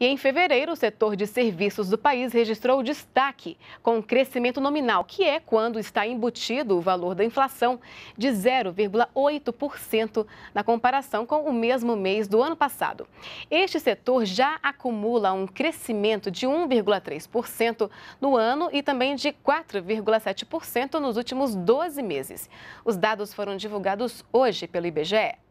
E em fevereiro, o setor de serviços do país registrou destaque, com um crescimento nominal, que é quando está embutido o valor da inflação, de 0,8% na comparação com o mesmo mês do ano passado. Este setor já acumula um crescimento de 1,3% no ano e também de 4,7% nos últimos 12 meses. Os dados foram divulgados hoje pelo IBGE.